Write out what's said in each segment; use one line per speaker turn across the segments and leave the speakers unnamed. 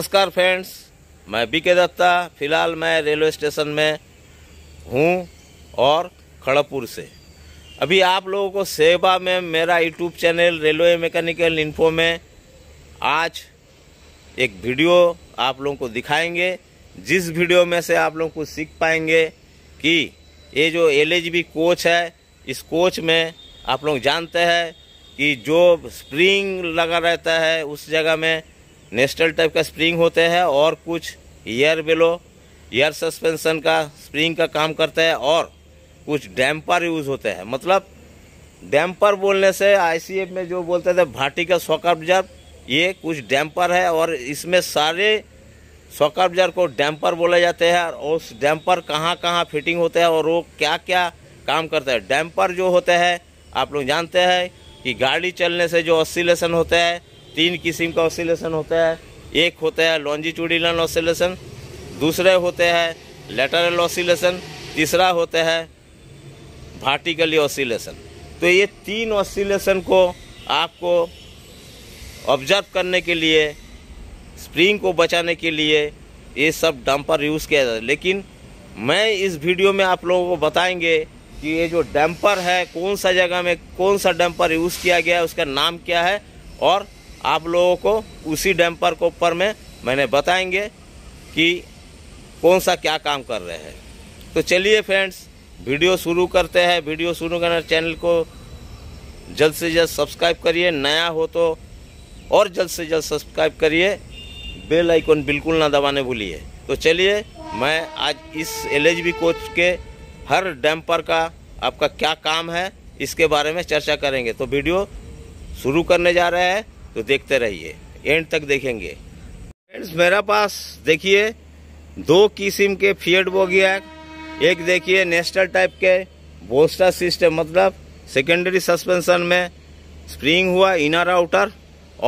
नमस्कार फ्रेंड्स मैं बी के दत्ता फिलहाल मैं रेलवे स्टेशन में हूँ और खड़गपुर से अभी आप लोगों को सेवा में मेरा YouTube channel railway mechanical info में आज एक वीडियो आप लोगों को दिखाएंगे जिस वीडियो में से आप लोग को सीख पाएंगे कि ये जो एल कोच है इस कोच में आप लोग जानते हैं कि जो स्प्रिंग लगा रहता है उस जगह में नेस्टल टाइप का स्प्रिंग होते हैं और कुछ एयर बेलो एयर सस्पेंशन का स्प्रिंग का काम करते हैं और कुछ डैम्पर यूज़ होते हैं मतलब डैम्पर बोलने से आई में जो बोलते थे भाटी का सॉकअब्जर ये कुछ डैम्पर है और इसमें सारे सॉकअब्जर को डैम्पर बोले जाते हैं और उस डैम्पर कहाँ कहाँ फिटिंग होते हैं और वो क्या क्या काम करते हैं डैम्पर जो होते हैं आप लोग जानते हैं कि गाड़ी चलने से जो ऑसिलेशन होते हैं तीन किस्म का ऑसिलेशन होता है एक होता है लॉन्जिट्यूडिनल ऑसिलेशन दूसरे होते हैं लेटरल ऑसिलेशन तीसरा होता है वर्टिकली ऑसिलेशन तो ये तीन ऑसिलेशन को आपको ऑब्जर्व करने के लिए स्प्रिंग को बचाने के लिए ये सब डंपर यूज़ किया जाता है लेकिन मैं इस वीडियो में आप लोगों को बताएंगे कि ये जो डैम्पर है कौन सा जगह में कौन सा डैम्पर यूज़ किया गया है उसका नाम क्या है और आप लोगों को उसी डैम्पर के ऊपर में मैंने बताएंगे कि कौन सा क्या काम कर रहे हैं तो चलिए फ्रेंड्स वीडियो शुरू करते हैं वीडियो शुरू करना चैनल को जल्द से जल्द सब्सक्राइब करिए नया हो तो और जल्द से जल्द सब्सक्राइब करिए बेल आइकॉन बिल्कुल ना दबाने भूलिए तो चलिए मैं आज इस एल कोच के हर डैम्पर का आपका क्या काम है इसके बारे में चर्चा करेंगे तो वीडियो शुरू करने जा रहे हैं तो देखते रहिए एंड तक देखेंगे फ्रेंड्स मेरा पास देखिए दो किस्म के फीएड है एक देखिए नेस्टल टाइप के बोस्टर सिस्टम मतलब सेकेंडरी सस्पेंशन में स्प्रिंग हुआ इनर आउटर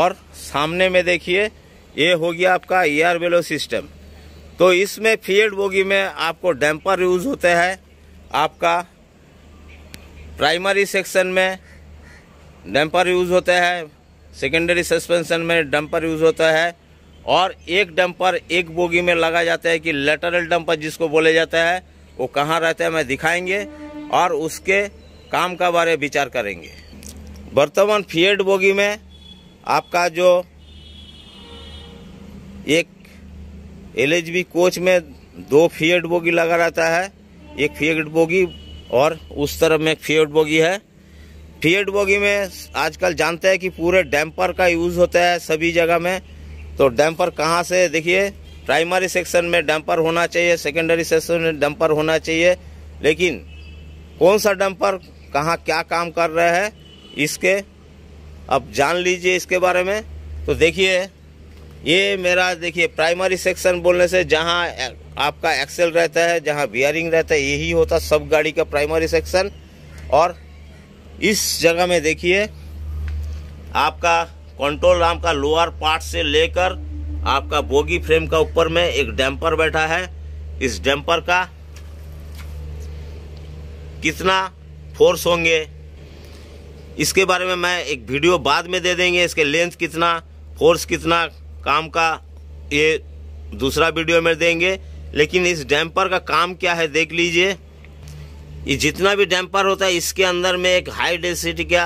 और सामने में देखिए ये हो गया आपका एयर बेलो सिस्टम तो इसमें फियड बोगी में आपको डैम्पर यूज होते हैं आपका प्राइमरी सेक्शन में डैम्पर यूज होते हैं सेकेंडरी सस्पेंशन में डंपर यूज़ होता है और एक डंपर एक बोगी में लगा जाता है कि लेटरल डंपर जिसको बोले जाता है वो कहाँ रहता है मैं दिखाएंगे और उसके काम का बारे विचार करेंगे वर्तमान फीएड बोगी में आपका जो एक एल कोच में दो फीएड बोगी लगा रहता है एक फीएड बोगी और उस तरफ में एक फीएड बोगी है फीएड बोगी में आजकल जानते हैं कि पूरे डैम्पर का यूज़ होता है सभी जगह में तो डैम्पर कहाँ से देखिए प्राइमरी सेक्शन में डैम्पर होना चाहिए सेकेंडरी सेक्शन में डैम्पर होना चाहिए लेकिन कौन सा डैम्पर कहाँ क्या काम कर रहा है इसके अब जान लीजिए इसके बारे में तो देखिए ये मेरा देखिए प्राइमरी सेक्शन बोलने से जहाँ आपका एक्सेल रहता है जहाँ बियरिंग रहता है यही होता सब गाड़ी का प्राइमरी सेक्शन और इस जगह में देखिए आपका कंट्रोल राम का लोअर पार्ट से लेकर आपका बोगी फ्रेम का ऊपर में एक डैम्पर बैठा है इस डैम्पर का कितना फोर्स होंगे इसके बारे में मैं एक वीडियो बाद में दे देंगे इसके लेंथ कितना फोर्स कितना काम का ये दूसरा वीडियो में देंगे लेकिन इस डैम्पर का काम क्या है देख लीजिए ये जितना भी डैम्पर होता है इसके अंदर में एक हाई डेंसिटी का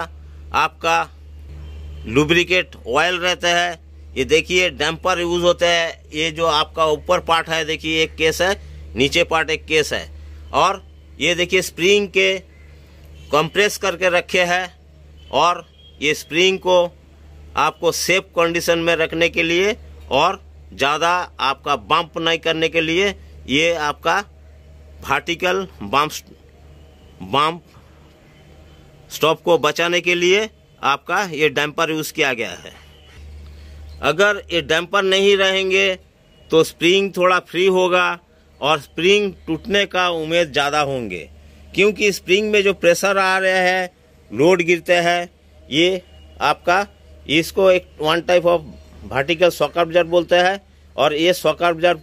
आपका लुब्रिकेट ऑयल रहता है ये देखिए डैम्पर यूज होता है ये जो आपका ऊपर पार्ट है देखिए एक केस है नीचे पार्ट एक केस है और ये देखिए स्प्रिंग के कंप्रेस करके रखे है और ये स्प्रिंग को आपको सेफ कंडीशन में रखने के लिए और ज़्यादा आपका बम्प नहीं करने के लिए ये आपका वर्टिकल बम्प वाम स्टॉप को बचाने के लिए आपका ये डैम्पर यूज़ किया गया है अगर ये डैम्पर नहीं रहेंगे तो स्प्रिंग थोड़ा फ्री होगा और स्प्रिंग टूटने का उम्मीद ज़्यादा होंगे क्योंकि स्प्रिंग में जो प्रेशर आ रहा है लोड गिरते हैं ये आपका इसको एक one type of vertical shock absorber बोलते हैं और ये सॉकअपजर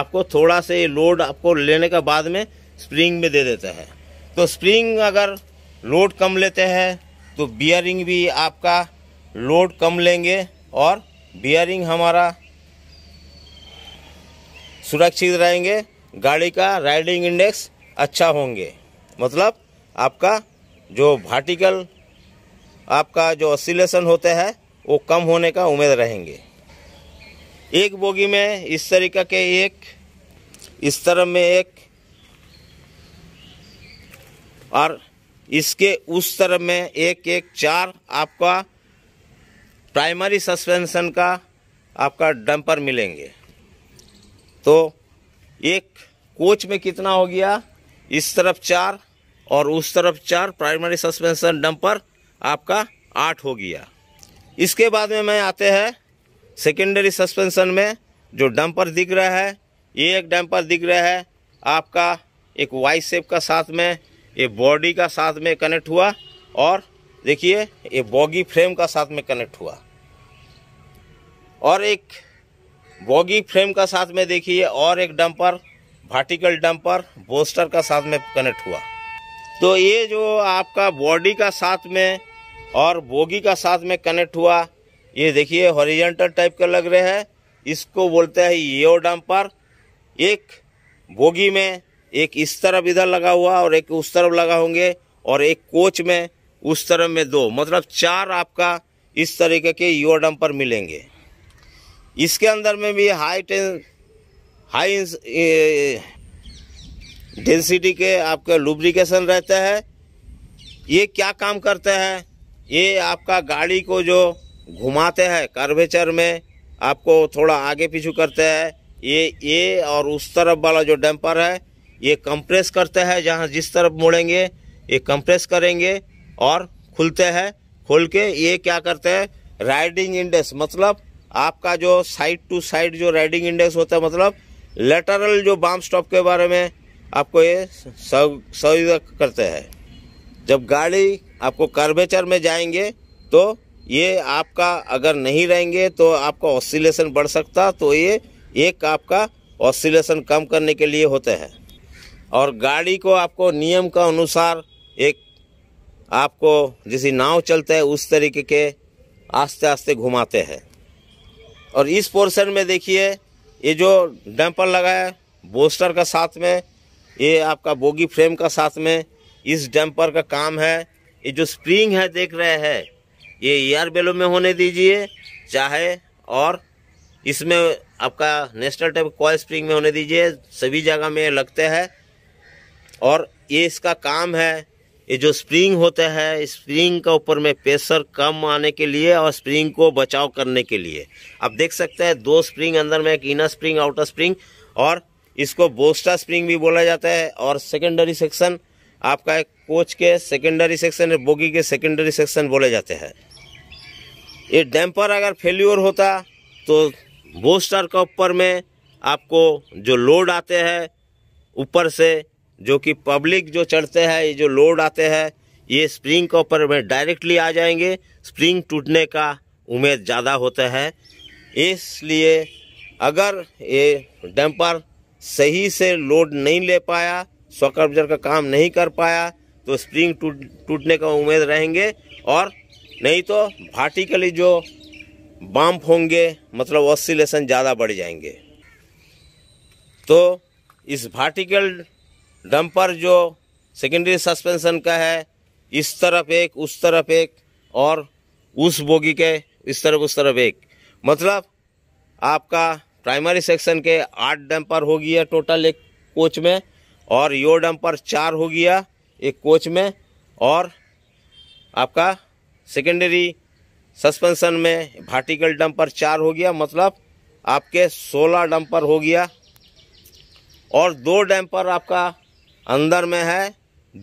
आपको थोड़ा से लोड आपको लेने के बाद में स्प्रिंग में दे देता है तो स्प्रिंग अगर लोड कम लेते हैं तो बियरिंग भी आपका लोड कम लेंगे और बियरिंग हमारा सुरक्षित रहेंगे गाड़ी का राइडिंग इंडेक्स अच्छा होंगे मतलब आपका जो भार्टिकल आपका जो ऑसिलेशन होते हैं वो कम होने का उम्मीद रहेंगे एक बोगी में इस तरीका के एक इस तरह में एक और इसके उस तरफ में एक एक चार आपका प्राइमरी सस्पेंशन का आपका डंपर मिलेंगे तो एक कोच में कितना हो गया इस तरफ चार और उस तरफ चार प्राइमरी सस्पेंशन डंपर आपका आठ हो गया इसके बाद में मैं आते हैं सेकेंडरी सस्पेंशन में जो डंपर दिख रहा है ये एक डंपर दिख रहा है आपका एक वाई सेप का साथ में ये बॉडी का साथ में कनेक्ट हुआ और देखिए ये बॉगी फ्रेम का साथ में कनेक्ट हुआ और एक बॉगी फ्रेम का साथ में देखिए और एक डंपर वर्टिकल डंपर बोस्टर का साथ में कनेक्ट हुआ तो ये जो आपका बॉडी का साथ में और बोगी का साथ में कनेक्ट हुआ ये देखिए हॉरिजेंटल टाइप का लग रहे हैं इसको बोलते हैं ये डंपर एक बोगी में एक इस तरफ इधर लगा हुआ और एक उस तरफ लगा होंगे और एक कोच में उस तरफ में दो मतलब चार आपका इस तरीके के योर डंपर मिलेंगे इसके अंदर में भी हाई टें हाई डेंसिटी के आपके लुब्रिकेशन रहता है ये क्या काम करते हैं ये आपका गाड़ी को जो घुमाते हैं कर्वेचर में आपको थोड़ा आगे पीछे करते हैं ये ये और उस तरफ वाला जो डम्पर है ये कंप्रेस करते हैं जहाँ जिस तरफ मोड़ेंगे ये कंप्रेस करेंगे और खुलते हैं खोल के ये क्या करते हैं राइडिंग इंडेक्स मतलब आपका जो साइड टू साइड जो राइडिंग इंडेक्स होता है मतलब लेटरल जो बाम स्टॉप के बारे में आपको ये सहयोग करते हैं जब गाड़ी आपको कर्वेचर में जाएंगे तो ये आपका अगर नहीं रहेंगे तो आपका ऑसिलेशन बढ़ सकता तो ये एक आपका ऑसिलेशन कम करने के लिए होते हैं और गाड़ी को आपको नियम का अनुसार एक आपको जैसे नाव चलते है उस तरीके के आस्ते आस्ते घुमाते हैं और इस पोर्शन में देखिए ये जो डैम्पर लगा है बोस्टर का साथ में ये आपका बोगी फ्रेम का साथ में इस डैम्पर का काम है ये जो स्प्रिंग है देख रहे हैं ये एयर बेलो में होने दीजिए चाहे और इसमें आपका नेशनल टाइप कॉल स्प्रिंग में होने दीजिए सभी जगह में लगते हैं और ये इसका काम है ये जो स्प्रिंग होता है स्प्रिंग के ऊपर में प्रेशर कम आने के लिए और स्प्रिंग को बचाव करने के लिए आप देख सकते हैं दो स्प्रिंग अंदर में एक इनर स्प्रिंग आउटर स्प्रिंग और इसको बोस्टा स्प्रिंग भी बोला जाता है और सेकेंडरी सेक्शन आपका एक कोच के सेकेंडरी सेक्शन या बोगी के सेकेंडरी सेक्शन बोले जाते हैं ये डैम्पर अगर फेल्योर होता तो बोस्टर के ऊपर में आपको जो लोड आते हैं ऊपर से जो कि पब्लिक जो चढ़ते हैं ये जो लोड आते हैं ये स्प्रिंग के ऊपर में डायरेक्टली आ जाएंगे स्प्रिंग टूटने का उम्मीद ज़्यादा होता है इसलिए अगर ये डैम्पर सही से लोड नहीं ले पाया सॉकर का काम नहीं कर पाया तो स्प्रिंग टूट टूटने का उम्मीद रहेंगे और नहीं तो भार्टिकली जो बम्प होंगे मतलब ऑसिलेशन ज़्यादा बढ़ जाएंगे तो इस भार्टिकल डंपर जो सेकेंडरी सस्पेंशन का है इस तरफ एक उस तरफ एक और उस बोगी के इस तरफ उस तरफ एक मतलब आपका प्राइमरी सेक्शन के आठ डंपर हो गया टोटल एक कोच में और यो डंपर चार हो गया एक कोच में और आपका सेकेंडरी सस्पेंशन में भार्टिकल डंपर चार हो गया मतलब आपके सोलह डंपर हो गया और दो डंपर आपका अंदर में है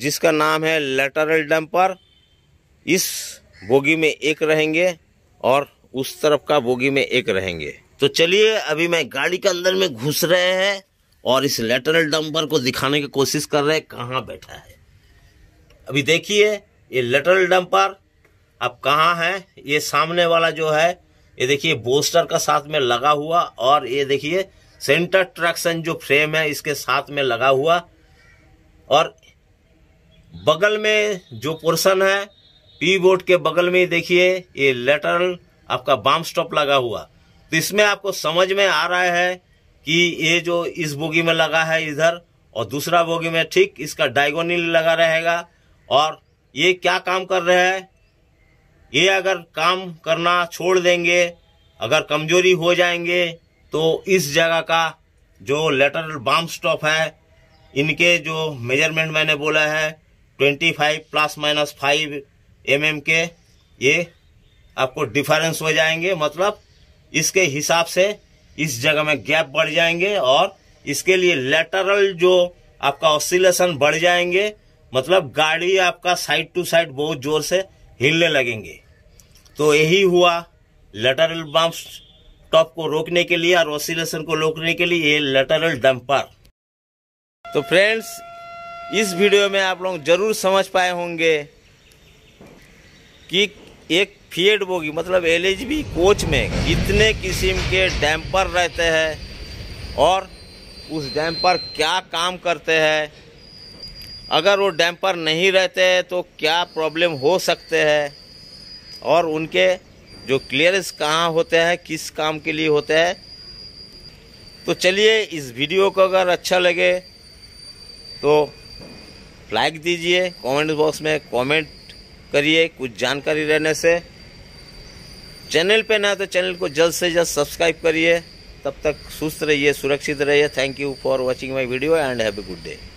जिसका नाम है लेटरल डंपर इस बोगी में एक रहेंगे और उस तरफ का बोगी में एक रहेंगे तो चलिए अभी मैं गाड़ी के अंदर में घुस रहे हैं और इस लेटरल डंपर को दिखाने की कोशिश कर रहे हैं कहाँ बैठा है अभी देखिए ये लेटरल डंपर अब कहाँ है ये सामने वाला जो है ये देखिए बोस्टर का साथ में लगा हुआ और ये देखिए सेंटर ट्रैक्शन जो फ्रेम है इसके साथ में लगा हुआ और बगल में जो पोर्शन है पी बोर्ड के बगल में देखिए ये लेटरल आपका बाम स्टॉप लगा हुआ तो इसमें आपको समझ में आ रहा है कि ये जो इस बोगी में लगा है इधर और दूसरा बोगी में ठीक इसका डायगोनल लगा रहेगा और ये क्या काम कर रहे हैं ये अगर काम करना छोड़ देंगे अगर कमजोरी हो जाएंगे तो इस जगह का जो लेटरल बाम स्टॉप है इनके जो मेजरमेंट मैंने बोला है twenty five plus minus five M के ये आपको डिफरेंस हो जाएंगे मतलब इसके हिसाब से इस जगह में गैप बढ़ जाएंगे और इसके लिए लेटरल जो आपका ऑसिलेशन बढ़ जाएंगे मतलब गाड़ी आपका साइड टू साइड बहुत जोर से हिलने लगेंगे तो यही हुआ लेटरल बम्प टॉप को रोकने के लिए और ऑसिलेशन को रोकने के लिए ये लेटरल डंपर तो फ्रेंड्स इस वीडियो में आप लोग ज़रूर समझ पाए होंगे कि एक फीएड बोगी मतलब एल कोच में कितने किस्म के डैम्पर रहते हैं और उस डैम्पर क्या काम करते हैं अगर वो डैम्पर नहीं रहते हैं तो क्या प्रॉब्लम हो सकते हैं और उनके जो क्लियरेंस कहाँ होते हैं किस काम के लिए होते हैं तो चलिए इस वीडियो को अगर अच्छा लगे तो लाइक दीजिए कमेंट बॉक्स में कमेंट करिए कुछ जानकारी रहने से चैनल पे ना तो चैनल को जल्द से जल्द सब्सक्राइब करिए तब तक सुस्त रहिए सुरक्षित रहिए thank you for watching my video and have a good day